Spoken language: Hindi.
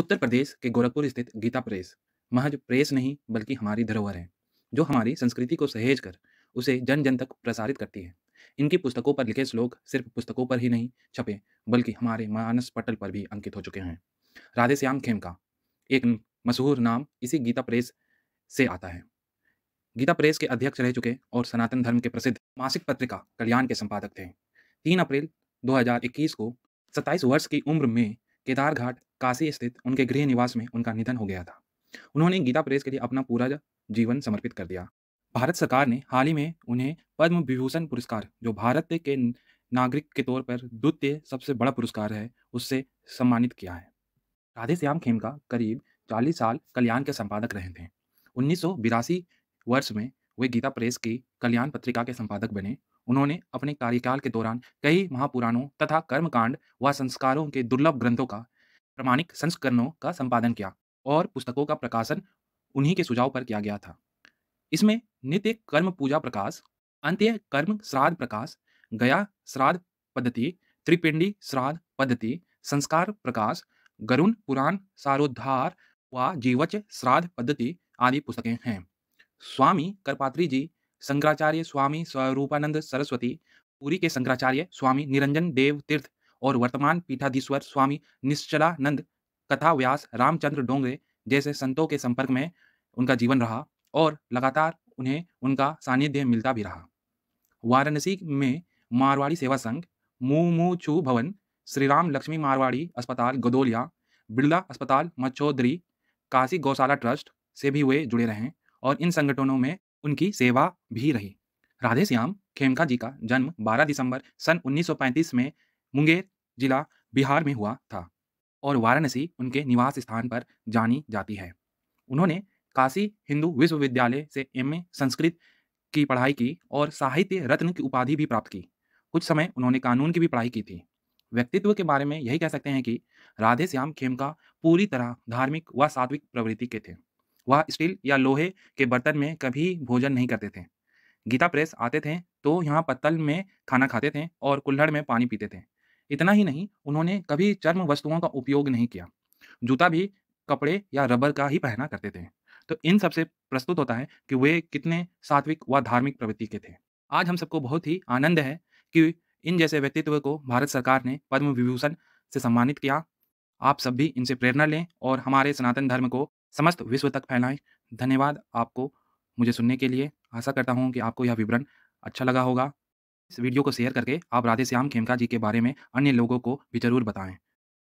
उत्तर प्रदेश के गोरखपुर स्थित गीता प्रेस महज प्रेस नहीं बल्कि हमारी धरोहर है जो हमारी संस्कृति को सहेज कर उसे जन जन तक प्रसारित करती है इनकी पुस्तकों पर लिखे श्लोक सिर्फ पुस्तकों पर ही नहीं छपे बल्कि हमारे मानस पटल पर भी अंकित हो चुके हैं राधे श्याम खेम का एक मशहूर नाम इसी गीता प्रेस से आता है गीता प्रेस के अध्यक्ष रह चुके और सनातन धर्म के प्रसिद्ध मासिक पत्रिका कल्याण के संपादक थे तीन अप्रैल 2021 को 27 वर्ष की उम्र में केदार घाट काशी स्थित उनके गृह निवास में उनका निधन हो गया था उन्होंने गीता प्रेस के लिए अपना पूरा जीवन समर्पित कर दिया भारत सरकार ने हाल ही में उन्हें पद्म विभूषण पुरस्कार जो भारत के नागरिक के तौर पर द्वितीय सबसे बड़ा पुरस्कार है उससे सम्मानित किया है राधेश्याम खेमका करीब 40 साल कल्याण के संपादक रहे थे उन्नीस वर्ष में वे गीता प्रेस की कल्याण पत्रिका के संपादक बने उन्होंने अपने कार्यकाल के दौरान कई महापुराणों तथा कर्मकांड व संस्कारों के दुर्लभ ग्रंथों का प्रमाणिक संस्करणों का संपादन किया और पुस्तकों का प्रकाशन उन्हीं के सुझाव पर किया गया था इसमें नित्य कर्म पूजा प्रकाश अंत्य कर्म श्राद्ध प्रकाश गया श्राद्ध पद्धति त्रिपिंडी श्राद्ध पद्धति संस्कार प्रकाश गरुण पुराण सारोद्धार व जीवच श्राद्ध पद्धति आदि पुस्तकें हैं स्वामी करपात्री जी शंकराचार्य स्वामी स्वरूपानंद सरस्वती पुरी के शंकराचार्य स्वामी निरंजन देव तीर्थ और वर्तमान पीठाधीश्वर स्वामी निश्चलानंद कथा व्यास रामचंद्र डोंगरे जैसे संतों के संपर्क में उनका जीवन रहा और लगातार उन्हें उनका सानिध्य मिलता भी रहा वाराणसी में मारवाड़ी सेवा संघ छू भवन श्री राम लक्ष्मी मारवाड़ी अस्पताल गदोलिया बिरला अस्पताल मच्छोदरी काशी गौशाला ट्रस्ट से भी वे जुड़े रहे और इन संगठनों में उनकी सेवा भी रही राधेश्याम खेमका जी का जन्म 12 दिसंबर सन 1935 में मुंगेर जिला बिहार में हुआ था और वाराणसी उनके निवास स्थान पर जानी जाती है उन्होंने काशी हिंदू विश्वविद्यालय से एमए संस्कृत की पढ़ाई की और साहित्य रत्न की उपाधि भी प्राप्त की कुछ समय उन्होंने कानून की भी पढ़ाई की थी व्यक्तित्व के बारे में यही कह सकते हैं कि राधे श्याम खेमका पूरी तरह धार्मिक व सात्विक प्रवृत्ति के थे वह स्टील या लोहे के बर्तन में कभी भोजन नहीं करते थे गीता प्रेस आते थे तो यहाँ पत्तल में खाना खाते थे और कुल्हड़ में पानी पीते थे इतना ही नहीं उन्होंने कभी चर्म वस्तुओं का उपयोग नहीं किया जूता भी कपड़े या रबर का ही पहना करते थे तो इन सबसे प्रस्तुत होता है कि वे कितने सात्विक व धार्मिक प्रवृत्ति के थे आज हम सबको बहुत ही आनंद है कि इन जैसे व्यक्तित्व को भारत सरकार ने पद्म विभूषण से सम्मानित किया आप सब भी इनसे प्रेरणा लें और हमारे सनातन धर्म को समस्त विश्व तक फैलाएं धन्यवाद आपको मुझे सुनने के लिए आशा करता हूँ कि आपको यह विवरण अच्छा लगा होगा इस वीडियो को शेयर करके आप राधे श्याम खेमका जी के बारे में अन्य लोगों को भी जरूर बताएं